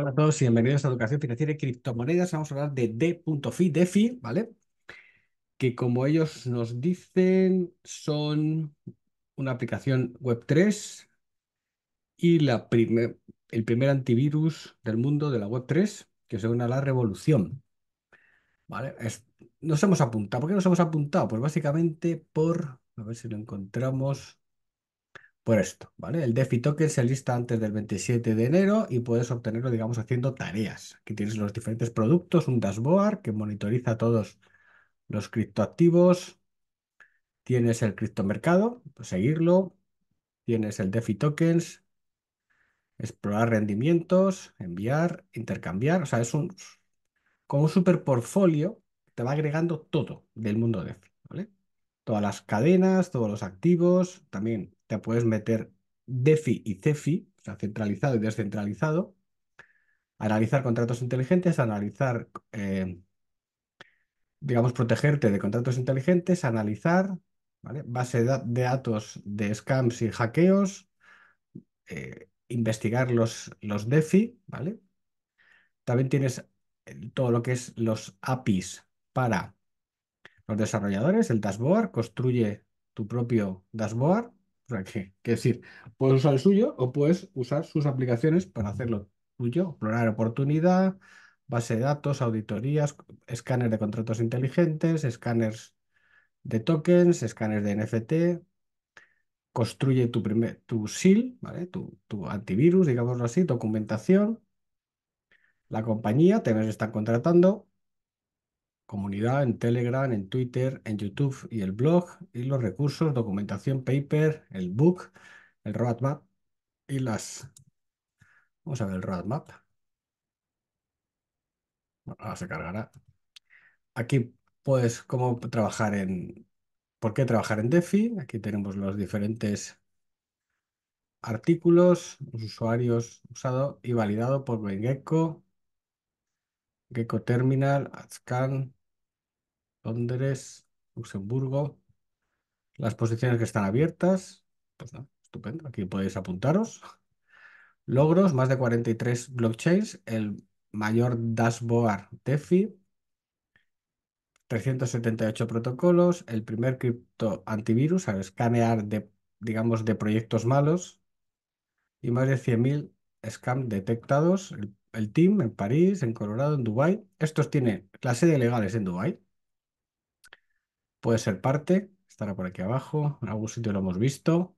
Hola a todos y bienvenidos a Educación Financiera y Criptomonedas. Vamos a hablar de D.fi, DeFi, ¿vale? Que como ellos nos dicen, son una aplicación Web3 y la el primer antivirus del mundo de la Web3 que se une la revolución. ¿Vale? nos hemos apuntado. ¿Por qué nos hemos apuntado? Pues básicamente por, a ver si lo encontramos, por esto, ¿vale? El DeFi token se lista antes del 27 de enero y puedes obtenerlo, digamos, haciendo tareas. Aquí tienes los diferentes productos, un dashboard que monitoriza todos los criptoactivos. Tienes el criptomercado, seguirlo. Tienes el DeFi tokens, explorar rendimientos, enviar, intercambiar. O sea, es un, como un super portfolio, te va agregando todo del mundo DeFi, ¿vale? Todas las cadenas, todos los activos, también te puedes meter DeFi y CeFi, o sea, centralizado y descentralizado, analizar contratos inteligentes, analizar, eh, digamos, protegerte de contratos inteligentes, analizar, ¿vale? Base de datos de scams y hackeos, eh, investigar los, los DeFi, ¿vale? También tienes eh, todo lo que es los APIs para los desarrolladores, el dashboard, construye tu propio dashboard que, decir, puedes usar el suyo o puedes usar sus aplicaciones para hacerlo tuyo, explorar oportunidad, base de datos, auditorías, escáner de contratos inteligentes, escáneres de tokens, escáneres de NFT, construye tu, primer, tu SIL, ¿vale? tu, antivirus, digámoslo así, documentación, la compañía, te están contratando, comunidad en Telegram, en Twitter, en YouTube y el blog, y los recursos, documentación, paper, el book, el roadmap y las... Vamos a ver el roadmap. Ahora se cargará. Aquí, puedes cómo trabajar en... ¿Por qué trabajar en DeFi? Aquí tenemos los diferentes artículos, los usuarios usado y validado por gecko Gecko Terminal, Adscan, Londres, Luxemburgo. Las posiciones que están abiertas, pues no, estupendo, aquí podéis apuntaros. Logros, más de 43 blockchains, el mayor dashboard DeFi, 378 protocolos, el primer cripto antivirus, al escanear de, digamos, de proyectos malos y más de 100.000 scams detectados. El, team en París, en Colorado, en Dubái. Estos tienen la sede legal es en Dubái. Puede ser parte, estará por aquí abajo, en algún sitio lo hemos visto.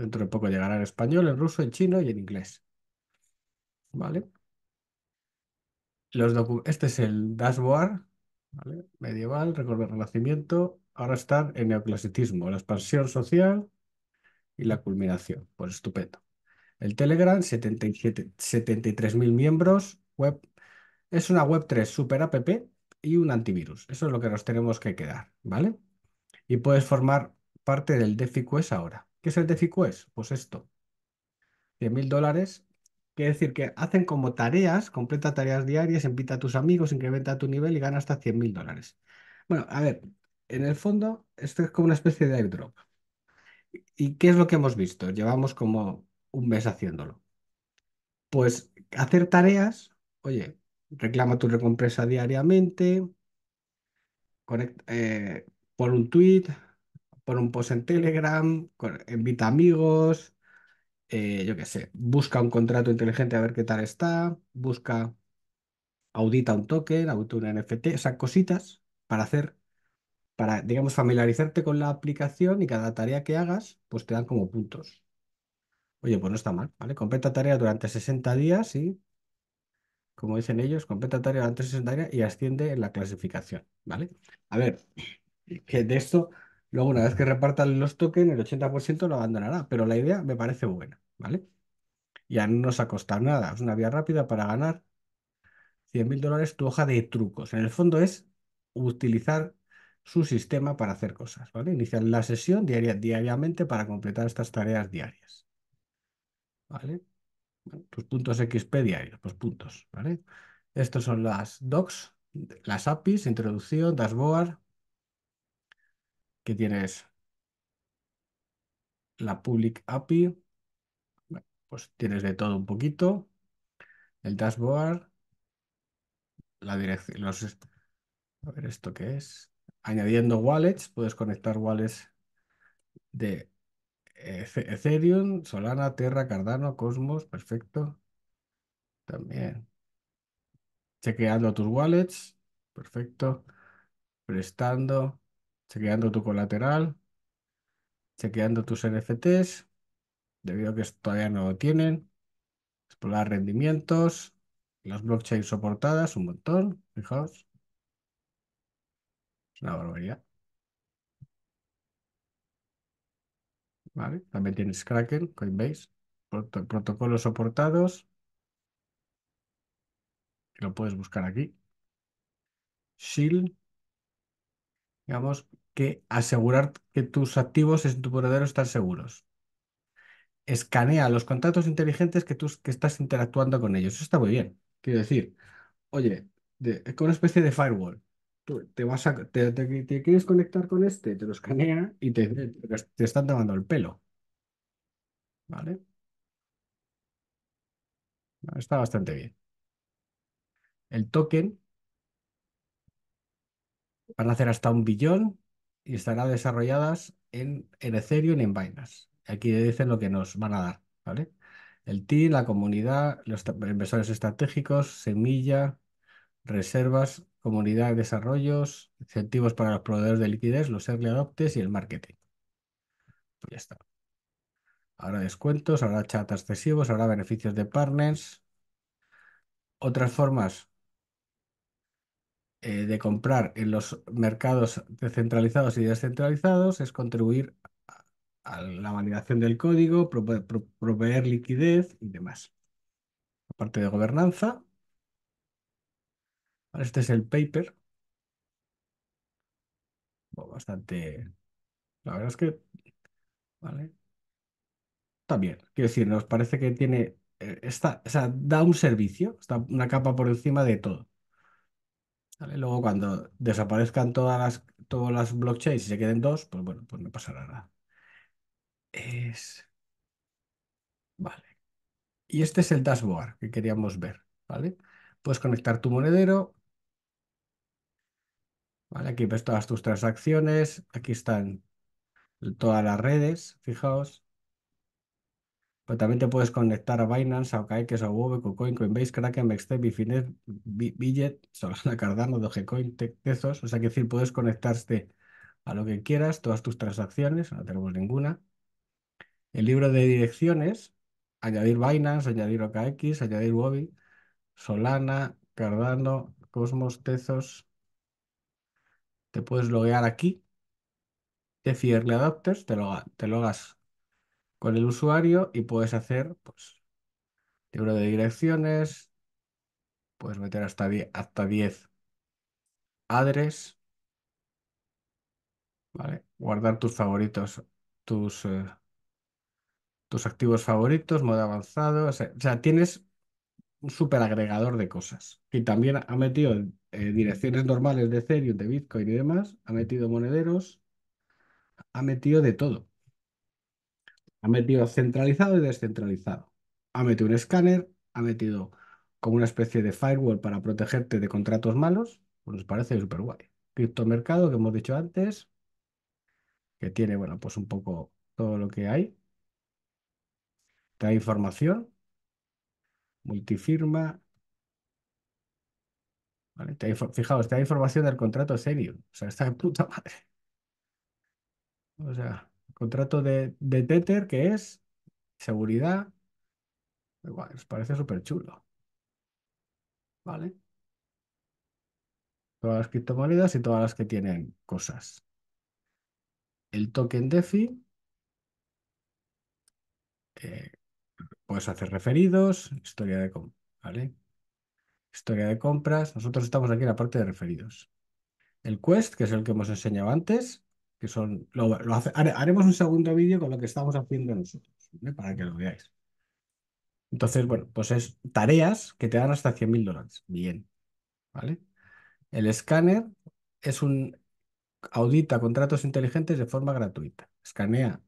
dentro de poco llegará en español, en ruso, en chino y en inglés. ¿Vale? Los este es el dashboard medieval medieval, el renacimiento. Ahora está en neoclasicismo, la expansión social y la culminación. Pues estupendo. El Telegram, 73.000 miembros. Web, es una web 3 super app y un antivirus. Eso es lo que nos tenemos que quedar, ¿vale? Y puedes formar parte del DefiQuest ahora. ¿Qué es el DefiQuest? Pues esto. 100.000 mil dólares. Quiere decir que hacen como tareas, completa tareas diarias, invita a tus amigos, incrementa tu nivel y gana hasta 100.000 mil dólares. Bueno, a ver, en el fondo, esto es como una especie de airdrop. ¿Y qué es lo que hemos visto? Llevamos como un mes haciéndolo. Pues hacer tareas, oye, reclama tu recompensa diariamente, eh, por un tweet, por un post en Telegram, invita amigos, eh, yo qué sé, busca un contrato inteligente a ver qué tal está, busca, audita un token, audita un NFT, esas cositas para hacer, para, digamos, familiarizarte con la aplicación y cada tarea que hagas, pues te dan como puntos. Oye, pues no está mal, ¿vale? Completa tarea durante 60 días y como dicen ellos, completa tarea antes 60 y asciende en la clasificación, ¿vale? A ver, que de esto, luego una vez que repartan los tokens, el 80% lo abandonará, pero la idea me parece buena, ¿vale? Ya no nos ha costado nada, es una vía rápida para ganar 100.000 dólares tu hoja de trucos. En el fondo es utilizar su sistema para hacer cosas, ¿vale? Iniciar la sesión diaria, diariamente para completar estas tareas diarias, ¿vale? tus pues puntos Xpedia y los puntos, ¿vale? Estos son las docs, las APIs, introducción, dashboard, que tienes la public API, pues tienes de todo un poquito, el dashboard, la dirección, los... A ver, ¿esto qué es? Añadiendo wallets, puedes conectar wallets de Ethereum, Solana, Terra, Cardano, Cosmos, perfecto. También. Chequeando tus wallets, perfecto. Prestando, chequeando tu colateral, chequeando tus NFTs, debido a que todavía no lo tienen. Explorar rendimientos, las blockchains soportadas, un montón, fijaos. Es una barbaridad. También tienes Kraken, Coinbase, protocolos soportados, que lo puedes buscar aquí. Shield, digamos, que asegurar que tus activos en tu proveedor están seguros. Escanea los contratos inteligentes que tú que estás interactuando con ellos. Eso está muy bien. Quiero decir, oye, con una especie de firewall te vas te, quieres conectar con este, te lo escanea y te, están tomando el pelo. ¿Vale? Está bastante bien. El token van a hacer hasta un billón y estará desarrolladas en, en Ethereum y en Binance. Aquí dicen lo que nos van a dar, ¿vale? El TI, la comunidad, los inversores estratégicos, semilla, reservas, comunidad, desarrollos, incentivos para los proveedores de liquidez, los early adopters y el marketing. Pues ya está. Ahora descuentos, ahora chat excesivos, ahora beneficios de partners. Otras formas eh, de comprar en los mercados descentralizados y descentralizados es contribuir a la validación del código, proveer liquidez y demás. La parte de gobernanza, este es el paper. bastante... La verdad es que... Vale. también Quiero decir, nos parece que tiene... Eh, o sea, da un servicio, está una capa por encima de todo. ¿vale? Luego cuando desaparezcan todas las, todas las blockchains y se queden dos, pues bueno, pues no pasará nada. Es... Vale. Y este es el dashboard que queríamos ver, ¿vale? Puedes conectar tu monedero, aquí ves todas tus transacciones, aquí están todas las redes, fijaos. también te puedes conectar a Binance, a OKX, a Wove, Coinbase, Kraken, Bextep, Bifinet, Billet, Solana, Cardano, Dogecoin, Tezos. O sea, que decir, puedes conectarte a lo que quieras, todas tus transacciones, no tenemos ninguna. El libro de direcciones, añadir Binance, añadir OKX, añadir wobi Solana, Cardano, Cosmos, Tezos, te puedes loguear aquí, Fierle Adapters, te, lo, te logas con el usuario y puedes hacer pues, libro de direcciones, puedes meter hasta 10, hasta adres, ¿vale? guardar tus favoritos, tus, eh, tus activos favoritos, modo avanzado, o sea tienes un super agregador de cosas. Y también ha metido eh, direcciones normales de Ethereum, de Bitcoin y demás, ha metido monederos, ha metido de todo. Ha metido centralizado y descentralizado. Ha metido un escáner, ha metido como una especie de firewall para protegerte de contratos malos. Pues nos parece súper guay. Criptomercado, que hemos dicho antes, que tiene, bueno, pues un poco todo lo que hay. Trae información multifirma. ¿Vale? fijaos, te da información del contrato serio. O sea, está de puta madre. O sea, contrato de, de Tether que es seguridad. Igual, os parece súper chulo. ¿Vale? Todas las criptomonedas y todas las que tienen cosas. El token DeFi, eh, Puedes hacer referidos, historia de compras, ¿vale? Historia de compras. Nosotros estamos aquí en la parte de referidos. El quest, que es el que hemos enseñado antes, que son, haremos un segundo vídeo con lo que estamos haciendo nosotros, para que lo veáis. Entonces, bueno, pues es tareas que te dan hasta 100.000 dólares. Bien, ¿vale? El escáner es un audita contratos inteligentes de forma gratuita. Escanea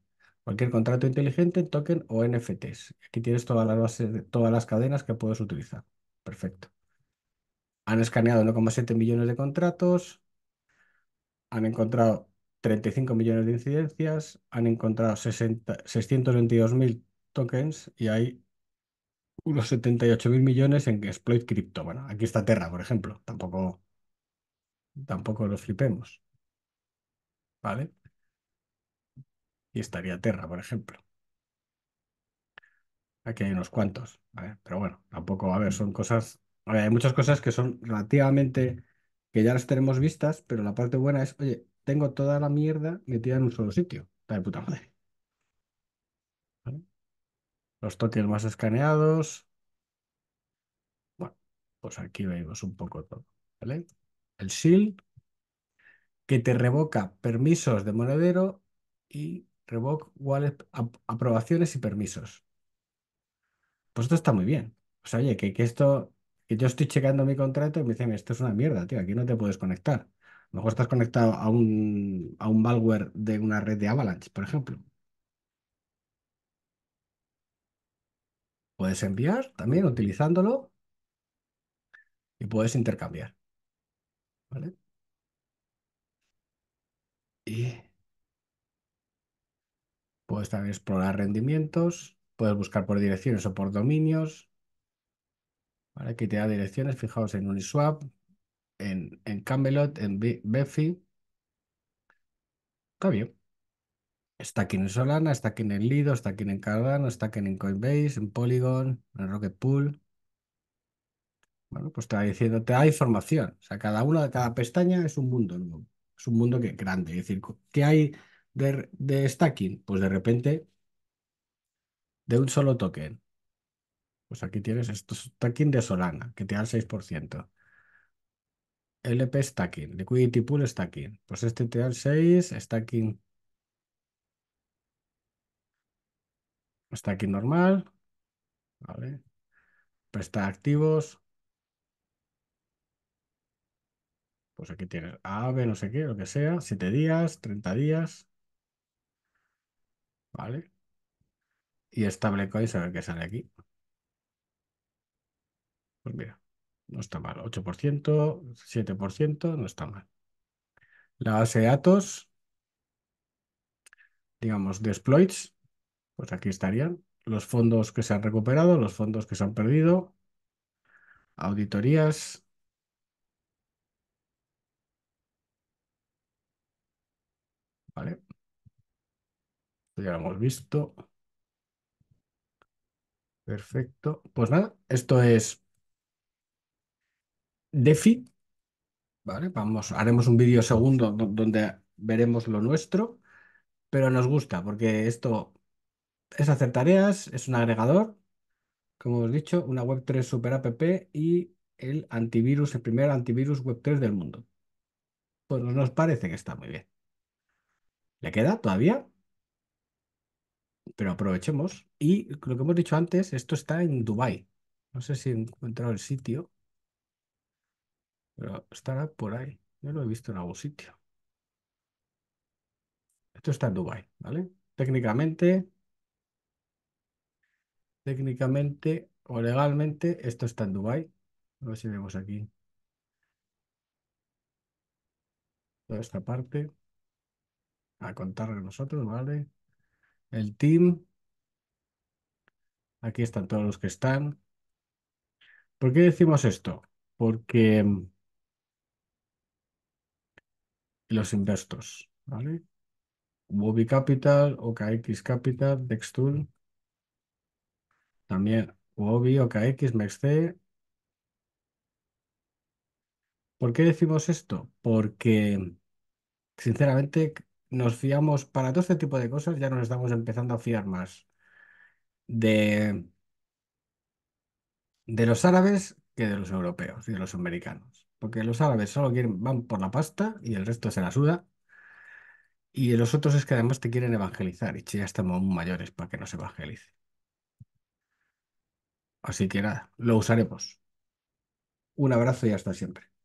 cualquier contrato inteligente, token o NFTs. Aquí tienes todas las todas las cadenas que puedes utilizar. Perfecto. Han escaneado 1,7 millones de contratos, han encontrado 35 millones de incidencias, han encontrado 622.000 tokens y hay unos 78.000 millones en exploit cripto. Bueno, aquí está Terra, por ejemplo, tampoco, tampoco lo flipemos. ¿Vale? y estaría Terra, por ejemplo. Aquí hay unos cuantos, pero bueno, tampoco, a ver, son cosas, a hay muchas cosas que son relativamente, que ya las tenemos vistas, pero la parte buena es, oye, tengo toda la mierda metida en un solo sitio, de puta madre. Los tokens más escaneados. Bueno, pues aquí vemos un poco todo, ¿vale? El shield, que te revoca permisos de monedero y Revoke Wallet, aprobaciones y permisos. Pues esto está muy bien. O sea, oye, que, esto, que yo estoy checando mi contrato y me dicen, esto es una mierda, tío, aquí no te puedes conectar. mejor estás conectado a un, a un malware de una red de Avalanche, por ejemplo. Puedes enviar también utilizándolo y puedes intercambiar. ¿Vale? Y Puedes también explorar rendimientos, puedes buscar por direcciones o por dominios. ¿vale? Aquí te da direcciones, fijaos en Uniswap, en, en Camelot, en Está bien. Está aquí en Solana, está aquí en Lido, está aquí en Cardano, está aquí en Coinbase, en Polygon, en Rocket Pool. Bueno, pues te va diciendo, te da información. O sea, cada una de cada pestaña es un mundo Es un mundo que grande. Es decir, que hay de, stacking? Pues de repente, de un solo token. Pues aquí tienes esto stacking de Solana, que te da el 6%. LP stacking, liquidity pool stacking. Pues este te da el 6, stacking. Stacking normal. Vale. Presta activos. Pues aquí tienes ave no sé qué, lo que sea, 7 días, 30 días. ¿vale? Y y a ver qué sale aquí. Pues mira, no está mal. 8%, 7%, no está mal. La base de datos, digamos, de exploits, pues aquí estarían los fondos que se han recuperado, los fondos que se han perdido, auditorías. Vale. Pues ya lo hemos visto. Perfecto. Pues nada, esto es DeFi. Vale, vamos, haremos un vídeo segundo donde veremos lo nuestro, pero nos gusta porque esto es hacer tareas, es un agregador, como hemos dicho, una web 3 super app y el antivirus, el primer antivirus web 3 del mundo. Pues nos parece que está muy bien. ¿Le queda todavía? pero aprovechemos. Y lo que hemos dicho antes, esto está en Dubai. No sé si he encontrado el sitio, pero estará por ahí. Yo lo he visto en algún sitio. Esto está en Dubai, ¿vale? Técnicamente, técnicamente o legalmente, esto está en Dubai. A ver si vemos aquí toda esta parte. A contar con nosotros, ¿vale? el team. Aquí están todos los que están. ¿Por qué decimos esto? Porque mm, los inversos, ¿vale? Bobby Capital, OKX Capital, Dextool, también Wobi, OKX, MEXC. ¿Por qué decimos esto? Porque, sinceramente, nos fiamos, para todo este tipo de cosas ya nos estamos empezando a fiar más de, de los árabes que de los europeos y de los americanos. Porque los árabes solo quieren, van por la pasta y el resto se la suda. Y los otros es que además te quieren evangelizar y ya estamos mayores para que nos evangelice. Así que nada, lo usaremos. Un abrazo y hasta siempre.